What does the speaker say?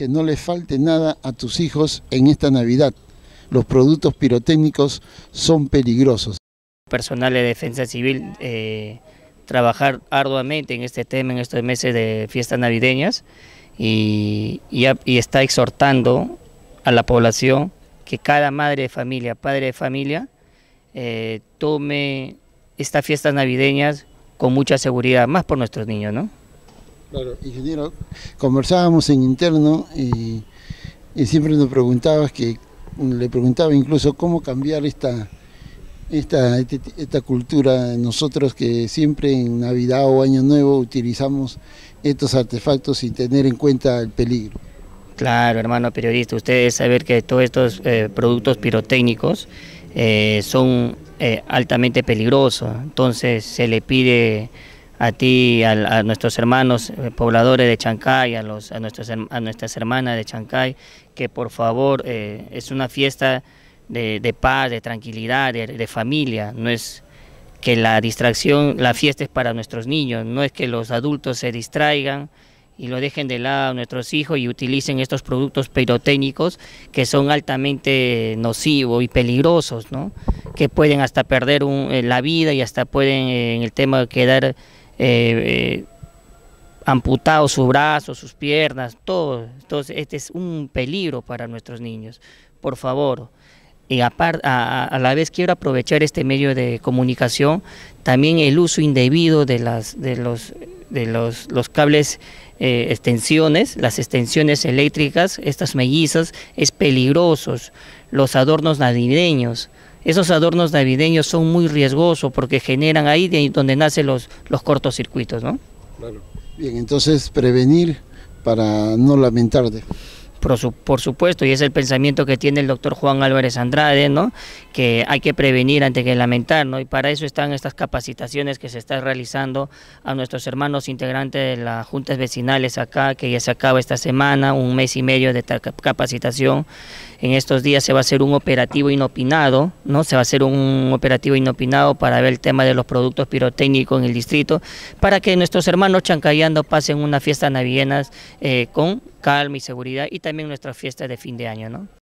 que no les falte nada a tus hijos en esta Navidad. Los productos pirotécnicos son peligrosos. Personal de Defensa Civil eh, trabajar arduamente en este tema en estos meses de fiestas navideñas y, está exhortando a la población que cada madre de familia, padre de familia, eh, tome estas fiestas navideñas con mucha seguridad, más por nuestros niños, ¿no? Claro, ingeniero, conversábamos en interno y, siempre nos preguntabas que, mm, le preguntaba incluso cómo cambiar esta, este, esta, cultura. Nosotros que siempre en Navidad o Año Nuevo utilizamos estos artefactos sin tener en cuenta el peligro. Claro, hermano periodista, ustedes saber que todos estos eh, productos pirotécnicos eh, son eh, altamente peligrosos, entonces se le pide a ti, a, nuestros hermanos eh, pobladores de Chancay, a, los, a, nuestros, a nuestras hermanas de Chancay, que por favor eh, es una fiesta de, paz, de tranquilidad, de, familia, no es que la distracción, la fiesta es para nuestros niños, no es que los adultos se distraigan, y lo dejen de lado a nuestros hijos y utilicen estos productos pirotécnicos que son altamente nocivos y peligrosos, ¿no? que pueden hasta perder eh, la vida y hasta pueden en el tema de quedar eh, eh, amputado su brazo, sus piernas, todo. Entonces, este es un peligro para nuestros niños. Por favor. Y a, la vez quiero aprovechar este medio de comunicación, también el uso indebido de, las, de, los, cables eh, extensiones, las extensiones eléctricas, estas mellizas, es peligrosos. Los adornos navideños, esos adornos navideños son muy riesgosos porque generan ahí de donde nacen los, los cortocircuitos, ¿no? Claro. Bien, entonces prevenir para no lamentarte por, supuesto, y es el pensamiento que tiene el doctor Juan Álvarez Andrade, ¿no? que hay que prevenir antes que lamentar, y para eso están estas capacitaciones que se están realizando a nuestros hermanos integrantes de las juntas vecinales acá, que ya se acaba esta semana, un mes y medio de capacitación. En estos días se va a hacer un operativo inopinado, ¿no? se va a hacer un operativo inopinado para ver el tema de los productos pirotécnicos en el distrito, para que nuestros hermanos chancayando pasen una fiesta navideña eh, con calma y seguridad y también nuestras fiestas de fin de año, ¿no?